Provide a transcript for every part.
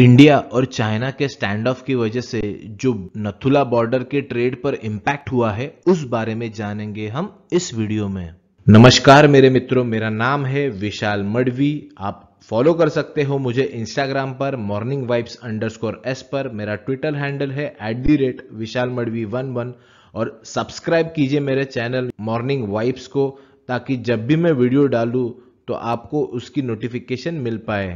India और China के stand of की वजह से जो नथुला बॉर्डर के ट्रेड पर इम्पैक्ट हुआ है उस बारे में जानेंगे हम इस वीडियो में नमस्कार मेरे मित्रों मेरा नाम है विशाल मडवी आप फॉलो कर सकते हो मुझे इंस्टाग्राम पर मॉर्निंग वाइब्स स्कोर एस पर मेरा ट्विटर हैंडल है at the rate Vishal Madvi one one और सब्सक्राइब कीजिए मेरे चैनल मॉर्निंग वाइब्स को ताकि जब भी मैं वीडियो डालूँ तो आपको उसकी नोटिफिकेशन मिल पाए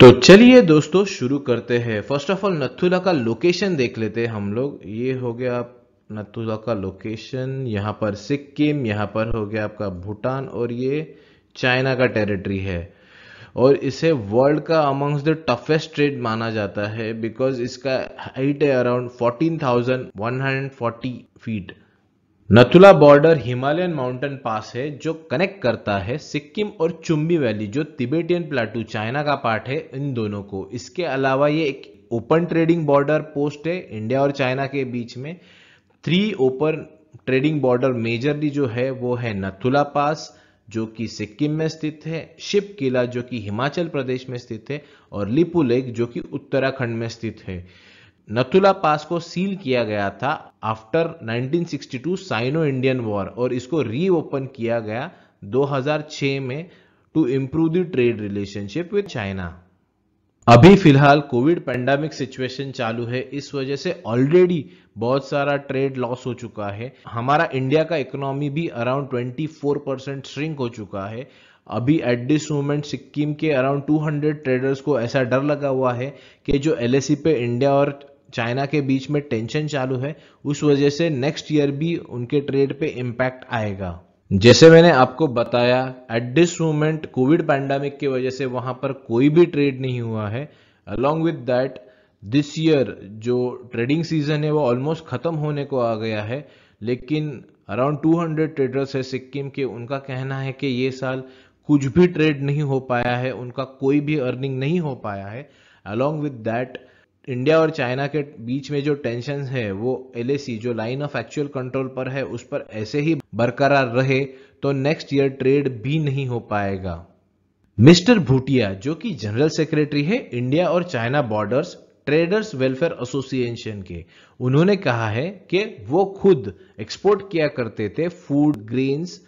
तो चलिए दोस्तों शुरू करते हैं फर्स्ट ऑफ ऑल नथुला का लोकेशन देख लेते हैं हम लोग ये हो गया आप नथुला का लोकेशन यहाँ पर सिक्किम यहाँ पर हो गया आपका भूटान और ये चाइना का टेरिटरी है और इसे वर्ल्ड का अमंग्स द टफेस्ट ट्रेड माना जाता है बिकॉज इसका हाइट है around 14,140 feet Nathula border Himalayan mountain pass है जो कनेक्ट करता है सिक्किम और चुम्बी वैली जो तिबेटियन प्लाटू चाइना का पार्ट है इन दोनों को इसके अलावा ये एक ओपन ट्रेडिंग बॉर्डर पोस्ट है इंडिया और चाइना के बीच में three open trading border majorly जो है वो है नथुला पास जो कि सिक्किम में स्थित है शिप किला जो कि हिमाचल प्रदेश में स्थित है और लिपू लेक जो कि उत्तराखंड में स्थित है नथुला पास को सील किया गया था आफ्टर 1962 साइनो इंडियन वॉर और इसको रीओपन किया गया 2006 में to improve the trade relationship with China अभी फिलहाल कोविड पेंडेमिक सिचुएशन चालू है इस वजह से ऑलरेडी बहुत सारा ट्रेड लॉस हो चुका है हमारा इंडिया का इकोनॉमी भी अराउंड 24 परसेंट श्रिंक हो चुका है अभी एट दिस मोमेंट सिक्किम के अराउंड 200 ट्रेडर्स को ऐसा डर लगा हुआ है कि जो एल पे इंडिया और चाइना के बीच में टेंशन चालू है उस वजह से नेक्स्ट ईयर भी उनके ट्रेड पे इम्पैक्ट आएगा जैसे मैंने आपको बताया at this moment COVID pandemic की वजह से वहां पर कोई भी ट्रेड नहीं हुआ है along with that this year जो ट्रेडिंग सीजन है वो ऑलमोस्ट खत्म होने को आ गया है लेकिन अराउंड 200 ट्रेडर्स है सिक्किम के उनका कहना है कि ये साल कुछ भी ट्रेड नहीं हो पाया है उनका कोई भी अर्निंग नहीं हो पाया है अलॉन्ग विद दैट इंडिया और चाइना के बीच में जो टेंशन है वो एल जो लाइन ऑफ एक्चुअल कंट्रोल पर है उस पर ऐसे ही बरकरार रहे तो नेक्स्ट ईयर ट्रेड भी नहीं हो पाएगा मिस्टर भूटिया जो कि जनरल सेक्रेटरी है इंडिया और China borders traders welfare association के उन्होंने कहा है कि वो खुद एक्सपोर्ट किया करते थे food grains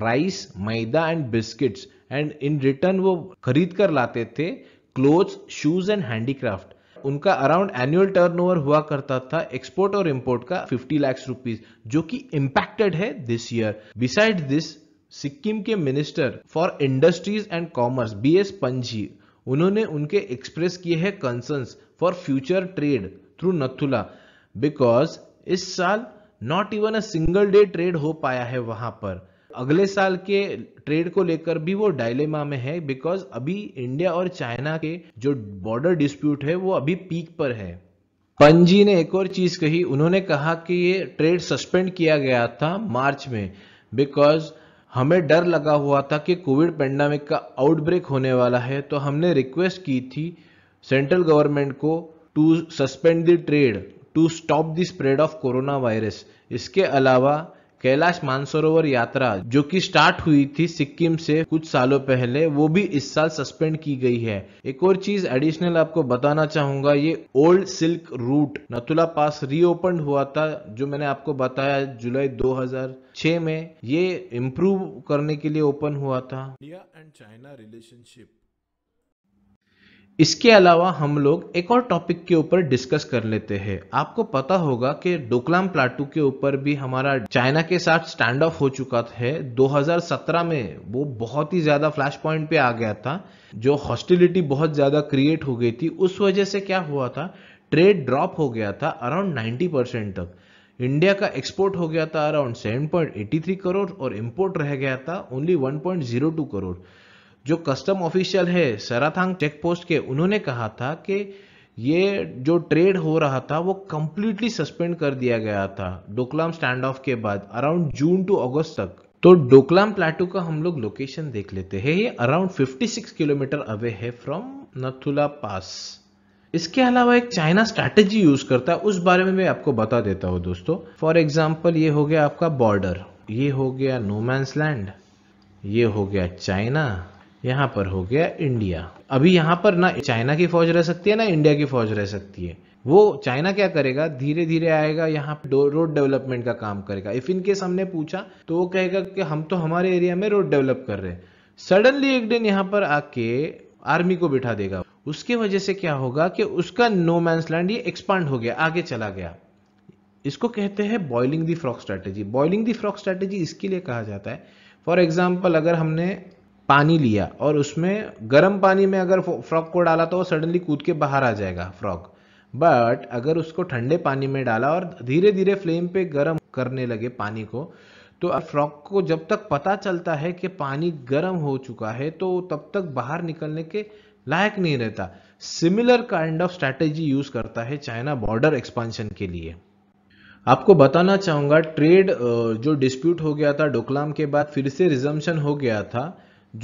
rice maida and biscuits and in return वो खरीद कर लाते थे क्लोथ्स शूज एंड हैंडीक्राफ्ट उनका अराउंड एनुअल टर्नओवर हुआ करता था एक्सपोर्ट और इंपोर्ट का 50 लाख रुपीज जो कि इंपैक्टेड है this year beside this Sikkim के minister for industries and commerce B S Panji उन्होंने उनके एक्सप्रेस किए हैं concerns for future trade through Nathula because इस साल not even a single day trade हो पाया है वहां पर अगले साल के ट्रेड को लेकर भी वो डायलेमा में है बिकॉज अभी इंडिया और चाइना के जो बॉर्डर डिस्प्यूट है वो अभी पीक पर है पंजी ने एक और चीज कही उन्होंने कहा कि ये ट्रेड सस्पेंड किया गया था मार्च में बिकॉज हमें डर लगा हुआ था कि कोविड पेंडेमिक का आउटब्रेक होने वाला है तो हमने रिक्वेस्ट की थी सेंट्रल गवर्नमेंट को to suspend the trade to stop the spread of corona virus इसके अलावा कैलाश मानसरोवर यात्रा जो कि स्टार्ट हुई थी सिक्किम से कुछ सालों पहले वो भी इस साल सस्पेंड की गई है एक और चीज एडिशनल आपको बताना चाहूंगा ये old silk route Nathula pass reopen हुआ था जो मैंने आपको बताया जुलाई 2006 में ये इम्प्रूव करने के लिए ओपन हुआ था इंडिया एंड चाइना रिलेशनशिप इसके अलावा हम लोग एक और टॉपिक के ऊपर डिस्कस कर लेते हैं आपको पता होगा कि डोकलाम प्लाटू के ऊपर भी हमारा चाइना के साथ स्टैंड ऑफ हो चुका है 2017 में वो बहुत ही ज़्यादा फ्लैश पॉइंट पे आ गया था जो हॉस्टिलिटी बहुत ज़्यादा क्रिएट हो गई थी उस वजह से क्या हुआ था ट्रेड ड्रॉप हो गया था अराउंड नाइन्टी परसेंट तक इंडिया का एक्सपोर्ट हो गया था अराउंड सेवन करोड़ और इम्पोर्ट रह गया था ओनली वन करोड़ जो कस्टम ऑफिशियल है सराथांग चेक पोस्ट के उन्होंने कहा था कि ये जो ट्रेड हो रहा था वो कंप्लीटली सस्पेंड कर दिया गया था डोकलाम स्टैंड ऑफ के बाद अराउंड जून टू अगस्त तक तो डोकलाम प्लाटू का हम लोग लोकेशन देख लेते हैं ये अराउंड 56 किलोमीटर अवे है फ्रॉम नथुला पास इसके अलावा एक चाइना स्ट्रैटेजी यूज करता है उस बारे में मैं आपको बता देता हूँ दोस्तों फॉर एग्जाम्पल ये हो गया आपका बॉर्डर ये हो गया नोमैंस लैंड ये हो गया चाइना यहाँ पर हो गया इंडिया अभी यहाँ पर ना चाइना की फौज रह सकती है ना इंडिया की फौज रह सकती है वो चाइना क्या करेगा धीरे धीरे आएगा यहाँ रोड डेवलपमेंट का काम करेगा इफ इनके हमने पूछा तो वो कहेगा कि हम तो हमारे एरिया में रोड डेवलप कर रहे हैं सडनली एक दिन यहाँ पर आके आर्मी को बिठा देगा उसके वजह से क्या होगा कि उसका नो मैंस लैंड ये एक्सपांड हो गया आगे चला गया इसको कहते हैं boiling the frog strategy boiling the frog strategy इसके लिए कहा जाता है फॉर एग्जाम्पल अगर हमने पानी लिया और उसमें गर्म पानी में अगर फ्रॉक को डाला तो वो सडनली कूद के बाहर आ जाएगा फ्रॉक बट अगर उसको ठंडे पानी में डाला और धीरे धीरे फ्लेम पे गर्म करने लगे पानी को तो फ्रॉक को जब तक पता चलता है कि पानी गर्म हो चुका है तो तब तक बाहर निकलने के लायक नहीं रहता similar kind of strategy use करता है चाइना बॉर्डर एक्सपांशन के लिए आपको बताना चाहूंगा ट्रेड जो डिस्प्यूट हो गया था डोकलाम के बाद फिर से रिजम्पन हो गया था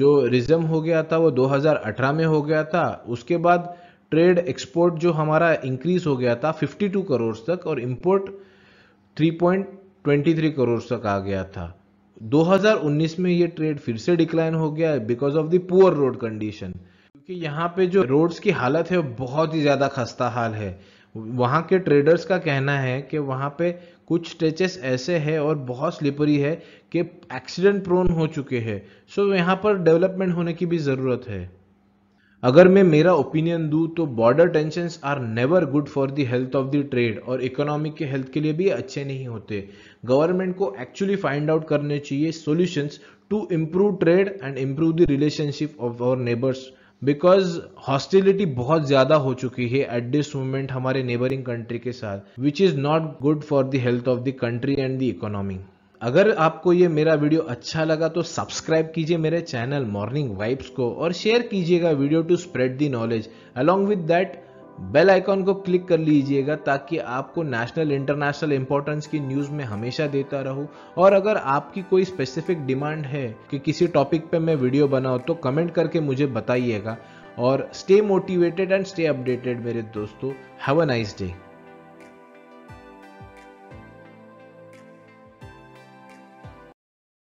जो रिजम हो गया था वो 2018 में हो गया था उसके बाद ट्रेड एक्सपोर्ट जो हमारा इंक्रीज हो गया था 52 करोड़ तक और इंपोर्ट 3.23 करोड़ तक आ गया था 2019 में ये ट्रेड फिर से डिक्लाइन हो गया है because of the poor road condition क्योंकि यहाँ पे जो रोड्स की हालत है वो बहुत ही ज़्यादा खस्ता हाल है वहाँ के ट्रेडर्स का कहना है कि वहाँ पे कुछ स्ट्रेचेस ऐसे हैं और बहुत स्लिपरी है कि एक्सीडेंट प्रोन हो चुके हैं सो so, यहाँ पर डेवलपमेंट होने की भी ज़रूरत है अगर मैं मेरा ओपिनियन दूँ तो border tensions are never good for the health of the trade और इकोनॉमिक के हेल्थ के लिए भी अच्छे नहीं होते गवर्नमेंट को एक्चुअली फाइंड आउट करने चाहिए solutions to improve trade and improve the relationship of our neighbours because hostility बहुत ज़्यादा हो चुकी है एट दिस मोमेंट हमारे नेबरिंग कंट्री के साथ which is not good for the health of the country and the economy अगर आपको ये मेरा वीडियो अच्छा लगा तो सब्सक्राइब कीजिए मेरे चैनल मॉर्निंग वाइब्स को और शेयर कीजिएगा video to spread the knowledge along with that bell icon को क्लिक कर लीजिएगा ताकि आपको नेशनल इंटरनेशनल इंपॉर्टेंस की न्यूज़ में हमेशा देता रहूं और अगर आपकी कोई स्पेसिफिक डिमांड है कि किसी टॉपिक पे मैं वीडियो बनाऊं तो कमेंट करके मुझे बताइएगा और stay motivated and stay updated मेरे दोस्तों हैव अ नाइस डे